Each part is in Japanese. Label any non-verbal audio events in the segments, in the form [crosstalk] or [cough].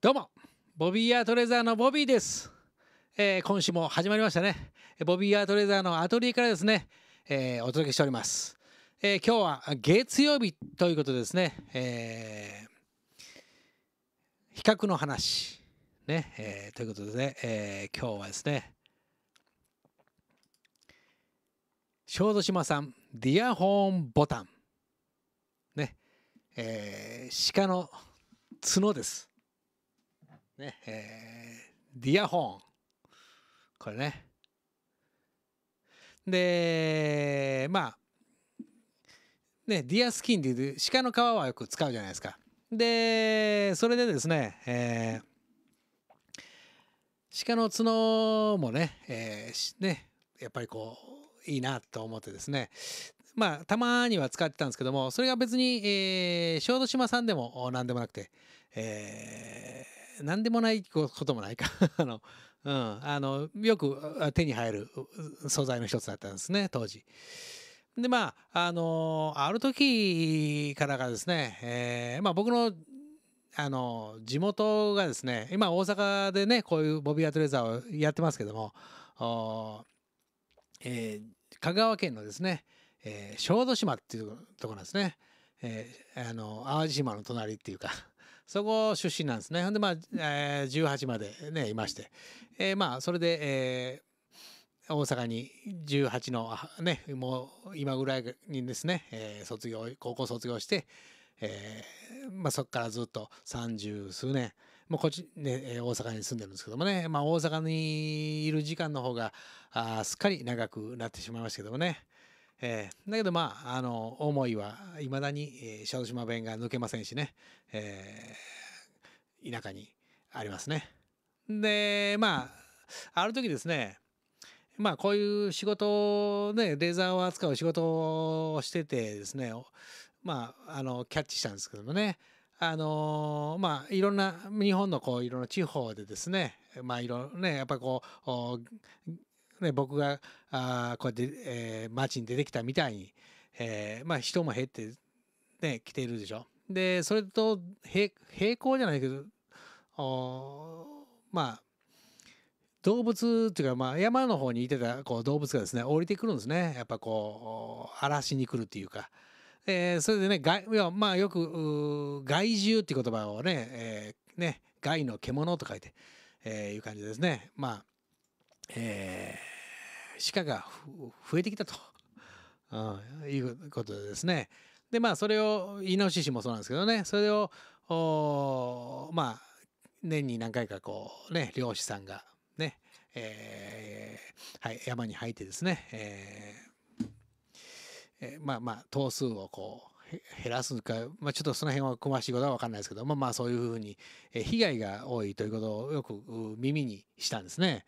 どうもボビーアートレザーのボビーです、えー、今週も始まりましたねボビーアートレザーのアトリエからですね、えー、お届けしております、えー、今日は月曜日ということですね、え比較の話ね、えということでね、え今日はですね小豆島さんディアホーンボタンね、え鹿の角ですねえー、ディアホーンこれねでまあねディアスキンでいう鹿の皮はよく使うじゃないですかでそれでですね、えー、鹿の角もね,、えー、ねやっぱりこういいなと思ってですねまあたまには使ってたんですけどもそれが別に、えー、小豆島さんでも何でもなくて、えー何でもないこともないか [laughs] あの、うん、あのよく手に入る素材の一つだったんですね当時。でまああのある時からがですね、えー、まあ、僕のあの地元がですね今大阪でねこういうボビーアトレザーをやってますけども、えー、香川県のですね、えー、小豆島っていうところなんですね、えー、あの淡路島の隣っていうかそこ出身なんですね。ほんでまあ、えー、18までねいまして、えー、まあそれで、えー、大阪に18のねもう今ぐらいにですね、えー、卒業高校卒業して、えーまあ、そこからずっと三十数年もうこっち、ね、大阪に住んでるんですけどもね、まあ、大阪にいる時間の方があすっかり長くなってしまいましたけどもね。えー、だけどまあ、あの、思いはいまだに、えー、小豆島弁が抜けませんしね、えー、田舎にありますね。で、まあ、ある時ですね、まあこういう仕事ね、レーザーを扱う仕事をしててですね、まあ、あの、キャッチしたんですけどもね、あのー、まあ、いろんな、日本のこう、いろんな地方でですね、まあ、いろね、やっぱこう、ね、僕があこうやって、えー、街に出てきたみたいに、えー、まあ人も減って、ね、来ているでしょ。で、それと並行じゃないけど、おまあ、動物っていうか、まあ、山の方にいてたこう動物がですね、降りてくるんですね。やっぱこう、荒らしに来るっていうか。えー、それでね、害いまあ、よく、害獣っていう言葉をね、えー、ね、害の獣と書いて、えー、いう感じですね。まあえー、鹿が増えてきたと、う [laughs] ん、いうことですね。でまあそれをイノシシもそうなんですけどねそれをまあ年に何回かこうね漁師さんがね、えーはい、山に入ってですね、えーえー、まあまあ頭数をこう減らすか、まあ、ちょっとその辺は詳しいことは分かんないですけども、まあ、そういうふうに被害が多いということをよく耳にしたんですね。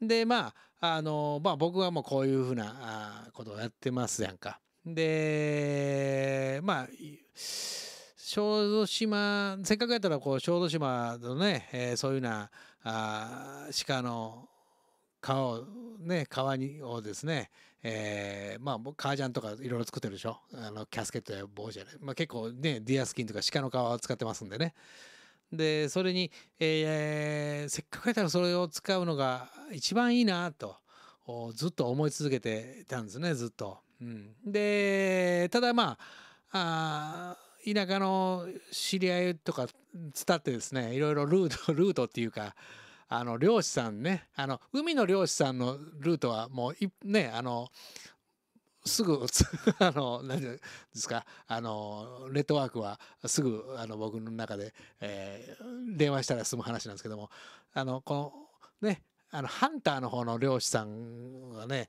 でまああのまあ僕はもうこういうふうなことをやってますやんか。でまあ小豆島せっかくやったらこう小豆島のね、えー、そういううなあ鹿の皮をね皮にをですね、えー、まあ革ジャンとかいろいろ作ってるでしょあのキャスケットや帽子やね、まあ、結構ねディアスキンとか鹿の皮を使ってますんでねでそれに、えー、せっかくやったらそれを使うのが一番いいなとずっと思い続けてたんですねずっと。うん、でただまあ田舎の知り合いとか伝ってですねいろいろルート [laughs] ルートっていうかあの漁師さんねあの海の漁師さんのルートはもうねあのすぐ [laughs] あの何ですかあのネットワークはすぐあの僕の中で、えー、電話したら済む話なんですけどもあのこのねあのハンターの方の漁師さんがね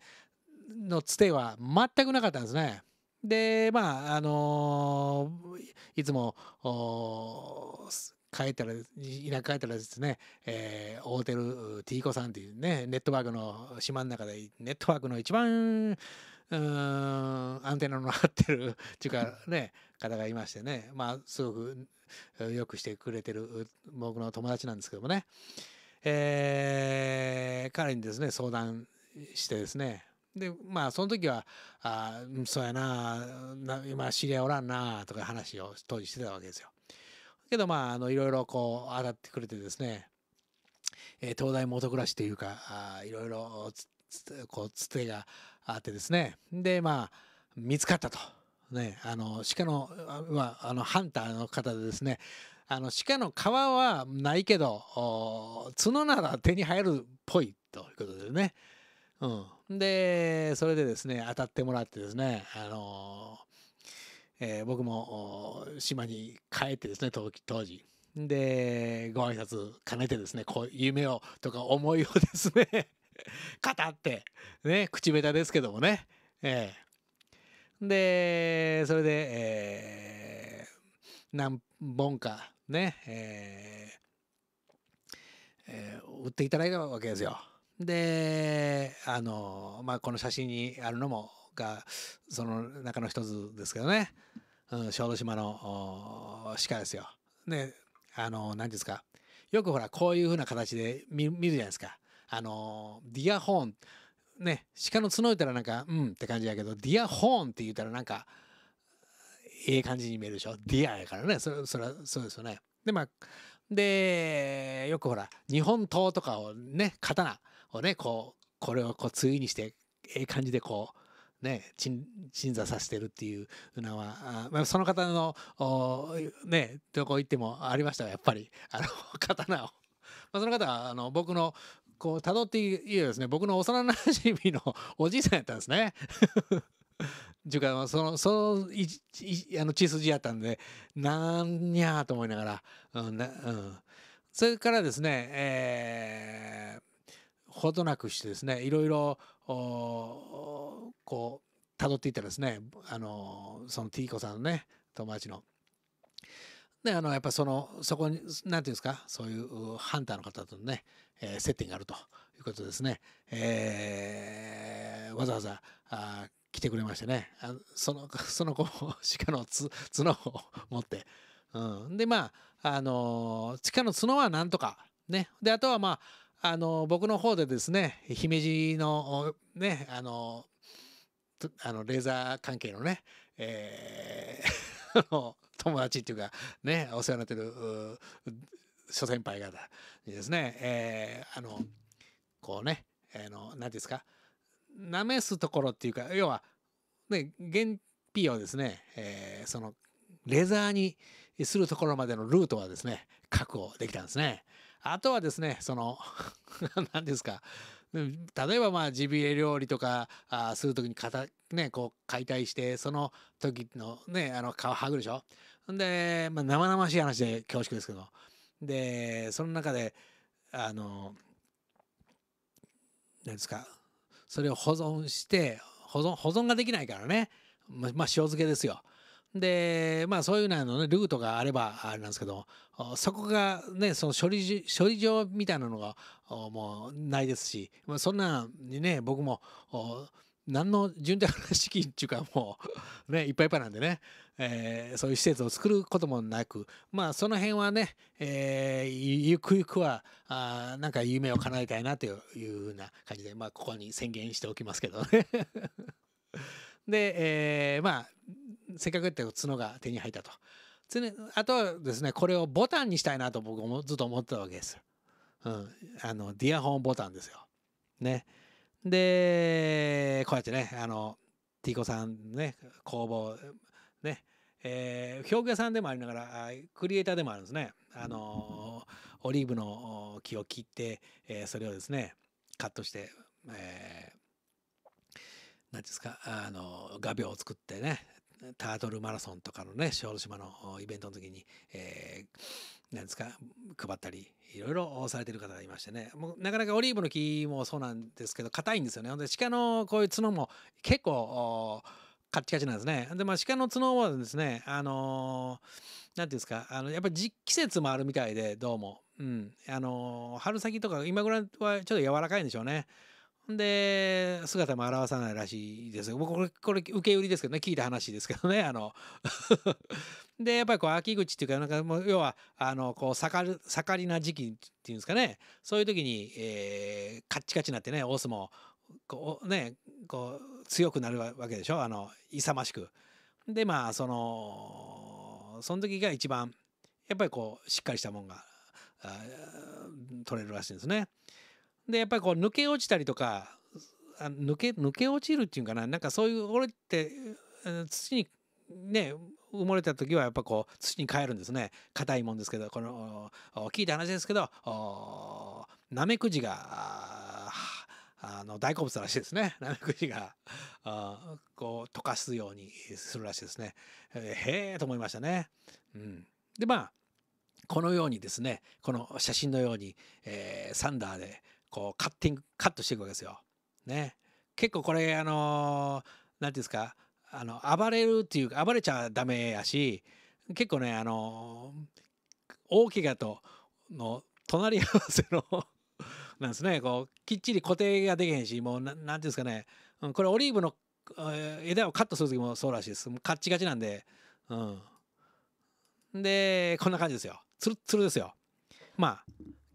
のつては全くなかったんですね。でまああのー、いつも帰ったら、田舎帰ったらですね、えー、大手ィーコさんっていうね、ネットワークの、島の中で、ネットワークの一番うんアンテナの張ってるっていうかね方がいましてねまあすごくよくしてくれてる僕の友達なんですけどもね、えー、彼にですね相談してですねでまあその時は「あそうやな今知り合いおらんな」とか話を当時してたわけですよ。けどまああのいろいろこう当たってくれてですね、えー、東大元暮らしというかあいろいろこうつてがあってですねでまあ見つかったと。ね、あの鹿のはあのハンターの方でですねあの鹿の皮はないけど角なら手に入るっぽいということでね、うん、でそれでですね当たってもらってですね、あのえー、僕も島に帰ってですね当時でご挨拶兼ねてですねこう夢をとか思いをですね [laughs] 語って、ね、口下手ですけどもね。えで、それで、え何本かね、ええ売っていただいたわけですよ。で、あの、まあ、この写真にあるのも、が、その中の一つですけどね、うん、小豆島の鹿ですよ。ね、あの、何ですか。よくほら、こういうふうな形で見るじゃないですか。あのディアホーンね鹿の角言ったらなんかうんって感じやけどディアホーンって言ったらなんかええ感じに見えるでしょディアやからねそれそれはそうですよねでまあでよくほら日本刀とかをね刀をねこうこれをこう対にしてええ感じでこうね、鎮座させてるっていうのはあ、まあ、その方のねどこ行ってもありましたやっぱりあの刀を、まあ、その方はあの僕のこう、辿っていですね、僕の幼なじみの [laughs] おじいさんやったんですね。っていうか、その、その、いいあの血筋やったんで、なんにゃーと思いながら、うんうん、それからですね、えー、ほどなくしてですね、いろいろ、おこう、辿っていったらですね、あの、そのーコさんのね、友達の。で、あの、やっぱその、そこに、なんていうんですか、そういうハンターの方とね、えー、接点があるということですね、えー、わざわざあ来てくれましてねあその [laughs] その子鹿のつ [laughs] 角を持って、うん、でまああの地鹿の角はなんとかねであとはまああの僕の方でですね姫路のねあのあのレーザー関係のね、えー [laughs] 友達っていうかねお世話になってる諸先輩方にですね、えー、あのこうね何、えー、のてんですかなめすところっていうか要はね原皮をですね、えー、そのレザーにするところまでのルートはですね確保できたんですね。あとはですねその何 [laughs] ですか例えばまあジビエ料理とかあする時にかた、ね、こう解体してその時のねあの皮剥ぐでしょ。んで、まあ、生々しい話で恐縮ですけどでその中であの何ですかそれを保存して保存保存ができないからねまあ塩漬けですよ。でまあそういうのの、ね、ルートがあればあれなんですけどそこがねその処理処理場みたいなのがもうないですし、まあ、そんなにね僕も何の順序な資金っていうかもうねいっぱいいっぱいなんでねえー、そういう施設を作ることもなくまあその辺はね、えー、ゆくゆくはあなんか夢を叶えたいなというふうな感じでまあここに宣言しておきますけどね [laughs] で、えー、まあせっかくって角が手に入ったと。あとはですねこれをボタンにしたいなと僕もずっと思ってたわけです。うん、あのディアホンボタンですよ。ね。でこうやってねあのティーコさんね工房えー、表現さんでもありながらクリエイターでもあるんですね。あのー、オリーブの木を切って、えー、それをですねカットして、えー、んですかあの画鋲を作ってねタートルマラソンとかのね小豆島のイベントの時に、えー、なんですか配ったりいろいろされてる方がいましてねもうなかなかオリーブの木もそうなんですけど硬いんですよねほんで鹿のこういう角も結構。カッチカチなんですね。で、まあ、鹿の角はですね、あのー、なんていうんですか、あの、やっぱり季節もあるみたいで、どうも。うん。あのー、春先とか、今ぐらいはちょっと柔らかいんでしょうね。で、姿も表さないらしいです僕、これ、これ、受け売りですけどね、聞いた話ですけどね、あの [laughs] で、やっぱりこう、秋口っていうか、なんかもう、要は、あの、こう、盛る、盛りな時期っていうんですかね、そういう時に、えー、カッチカチになってね、オスも、こう、ね、こう、強くなるわけでしょあの勇ましく。でまあそのその時が一番やっぱりこうしっかりしたもんが取れるらしいんですね。でやっぱりこう抜け落ちたりとか抜け抜け落ちるっていうかななんかそういう俺って土にね埋もれた時はやっぱこう土に帰るんですね硬いもんですけどこの聞いた話ですけどナメクジがあの大好物らしいですねナメクジがあこう溶かすようにするらしいですね。えー、へえと思いましたね。うん、でまあこのようにですねこの写真のように、えー、サンダーでこうカッティングカットしていくわけですよ。ね、結構これあの何、ー、て言うんですかあの暴れるっていうか暴れちゃダメやし結構ねあのー、大怪我との隣り合わせのなんですねこうきっちり固定ができへんしもう何ていうんですかね、うん、これオリーブの、えー、枝をカットする時もそうらしいですカッチガチなんで、うん、でこんな感じですよツルツルですよまあ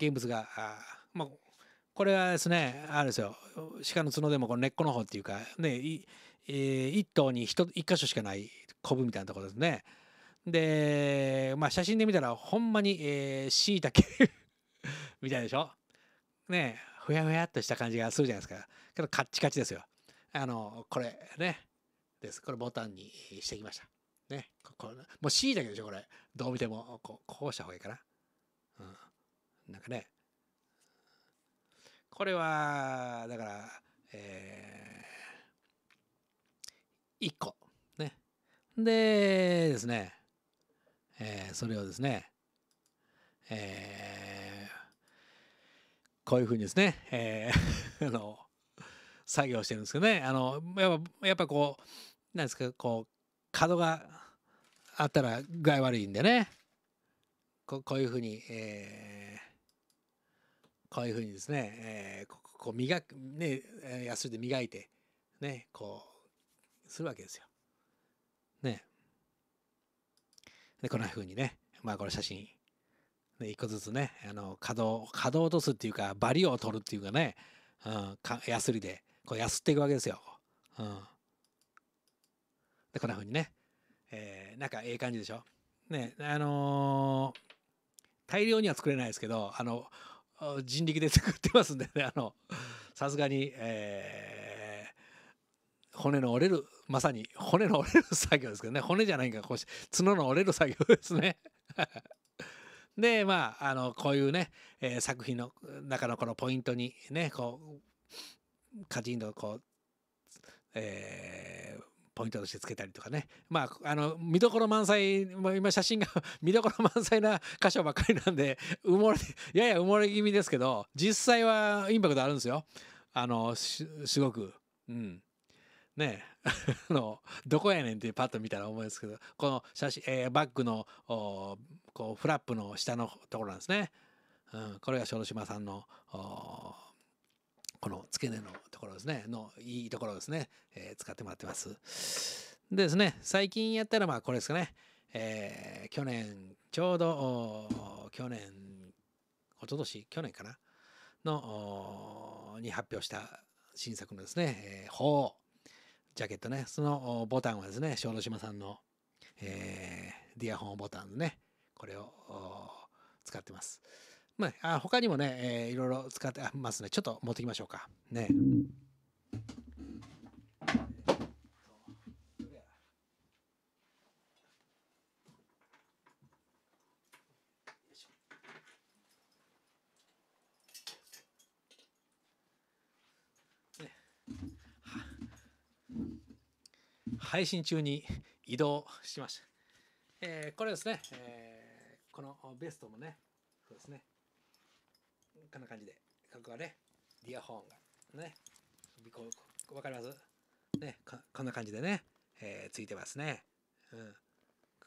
現物があまあこれはですねあれですよ鹿の角でもこの根っこの方っていうかねい、えー、1頭に 1, 1箇所しかないコブみたいなところですねでまあ写真で見たらほんまにしいたけみたいでしょねふやふやっとした感じがするじゃないですかけどカッチカチですよあのこれねですこれボタンにしてきましたねこれもう C だけでしょこれどう見てもこうこうした方がいいかなうんなんかねこれはだからえー、1個ねでですねえー、それをですねえーこういうふうにですね、えー、[laughs] あの作業してるんですけどねあのやっぱやっぱこうなんですかこう角があったら具合悪いんでねここういうふうに、えー、こういうふうにですね、えー、ここう磨くねヤスリで磨いてねこうするわけですよ。ね。でこんなふうにねまあこの写真で一個ずつね、あの、稼働、稼働落とすっていうか、バリを取るっていうかね、うん、かヤスリで、こう、やすっていくわけですよ。うん。で、こんな風にね、えー、なんかええ感じでしょ。ね、あのー、大量には作れないですけど、あの、人力で作ってますんでね、[laughs] あの、さすがに、えー、骨の折れる、まさに骨の折れる作業ですけどね、骨じゃないか、こうし角の折れる作業ですね。でまああのこういうね、えー、作品の中のこのポイントにねこうカチンとこう、えー、ポイントとしてつけたりとかねまああの見どころ満載今写真が [laughs] 見どころ満載な箇所ばっかりなんで埋もれやや埋もれ気味ですけど実際はインパクトあるんですよあのすごくうんね [laughs] あのどこやねんってパッと見たら思うんですけどこの写真、えー、バッグのこうフラップの下のところなんですね。うん、これが小野島さんのこの付け根のところですねのいいところですね、えー、使ってもらってます。でですね最近やったらまあこれですかね、えー、去年ちょうど去年一昨年去年かなのに発表した新作のですね「えー、う、ジャケットねそのボタンはですね小野島さんの、えー、ディアホンボタンねこれを使ってます。まあ、他にもね、えー、いろいろ使ってますね。ちょっと持ってきましょうか。ね。配信中に移動しました。えー、これですね、えーベストもねそうですねこんな感じでここはねディアホーンがねわかりますねこんな感じでね、えー、ついてますねうん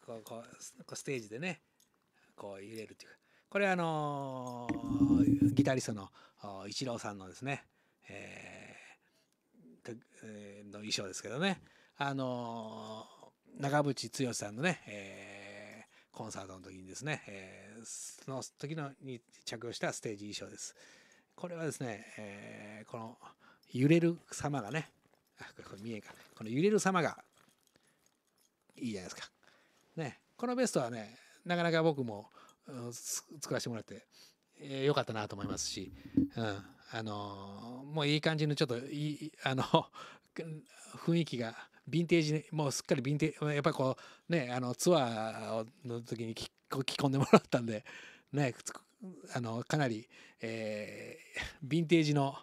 こうこうステージでねこう揺れるっていうかこれあのー、ギタリストのイチローさんのですね、ええー、の衣装ですけどねあのー、長渕剛さんのね、えーコンサートの時にですね、えー、その時のに着用したステージ衣装です。これはですね、えー、この揺れる様がね、あ、これ見えんか。この揺れる様がいいじゃないですか。ね、このベストはね、なかなか僕も、うん、作らせてもらって、えー、かったなと思いますし、うん、あのー、もういい感じのちょっといい、あの、[laughs] 雰囲気がヴィンテージもうすっかりヴィンテージやっぱりこうねあのツアーの時に着込んでもらったんで [laughs] ねあのかなり、えー、ヴィンテージの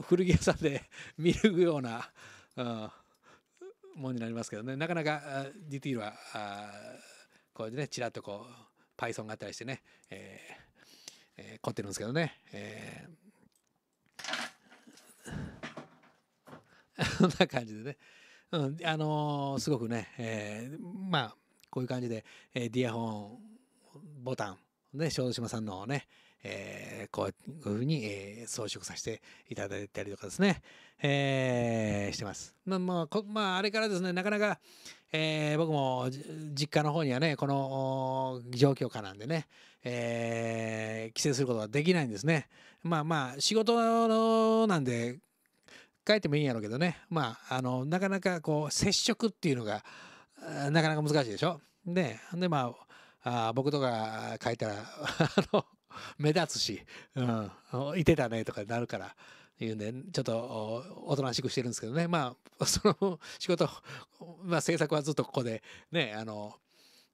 古着屋さんで [laughs] 見るような、うん、もんになりますけどねなかなかディティールはこうでねちらっとこうパイソンがあったりしてね、えーえー、凝ってるんですけどね、えー、[laughs] そんな感じでね、うん、あのー、すごくね、えー、まあ、こういう感じで、えー、ディアホンボタン、ね、小豆島さんのね、えー、こういうふうに、えー、装飾させていただいたりとかですね、えー、してます。まあ、まあ、まあ、あれからですね、なかなか、えー、僕も実家の方にはね、この状況下なんでね、えー、帰省することはできないんですね。まあまあ、仕事なんで、書いてもいいんやろうけどねまああのなかなかこう接触っていうのがなかなか難しいでしょ。ででまああ僕とか書いたら [laughs] 目立つし、うん、いてたねとかになるから。いうんでちょっとおとなしくしてるんですけどねまあその仕事、まあ、制作はずっとここでねあの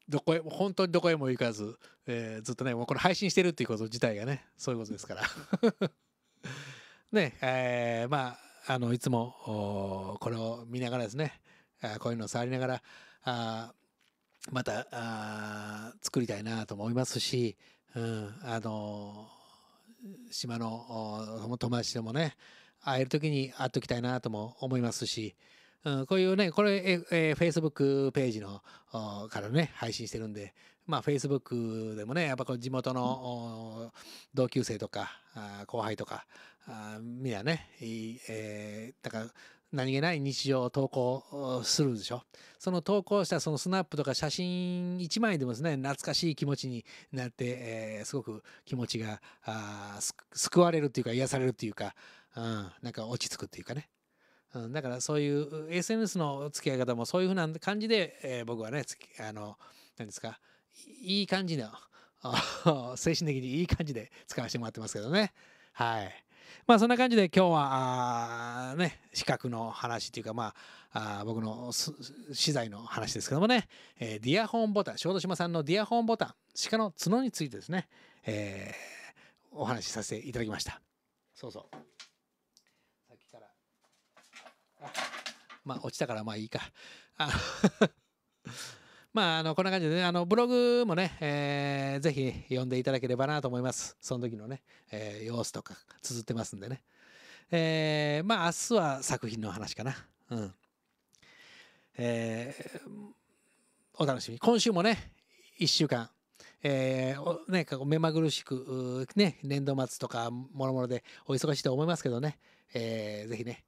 どこへ本当にどこへも行かず、えー、ずっとねもうこれ配信してるっていうこと自体がねそういうことですから [laughs] ねえー、まああのいつもこれを見ながらですねこういうのを触りながらあまたあ作りたいなと思いますし、うん、あの島の友達でもね会える時に会っときたいなとも思いますし、うん、こういうねこれ、えー、Facebook ページのからね配信してるんでまあ、Facebook でもね、やっぱこう地元の同級生とか、後輩とか、みんなね、えー、だから何気ない日常を投稿するでしょ。その投稿したそのスナップとか写真1枚でもですね、懐かしい気持ちになって、えー、すごく気持ちが救われるっていうか、癒されるっていうか、うん、なんか落ち着くっていうかね。うん、だからそういう SNS の付き合い方もそういうふうな感じで、えー、僕はね、あの、何ですか、いい感じの、[laughs] 精神的にいい感じで使わせてもらってますけどね。はい。まあそんな感じで今日はね資格の話というかまあ僕の資材の話ですけどもね、えー、ディアホンボタン小豆島さんのディアホンボタン鹿の角についてですね、えー、お話しさせていただきましたそうそうさっきからあまあ落ちたからまあいいかあまあ、あの、こんな感じでね、あの、ブログもね、えー、ぜひ読んでいただければなと思います。その時のね、えー、様子とか、綴ってますんでね。えー、まあ、明日は作品の話かな。うん。えー、お楽しみ。今週もね、1週間、えー、ね、目まぐるしく、ね、年度末とか、もろもろでお忙しいと思いますけどね、えー、ぜひね、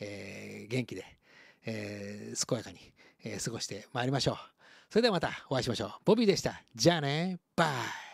えー、元気で、えー、健やかに、えー、過ごしてまいりましょう。それではまたお会いしましょう。ボビーでした。じゃあね。バイ。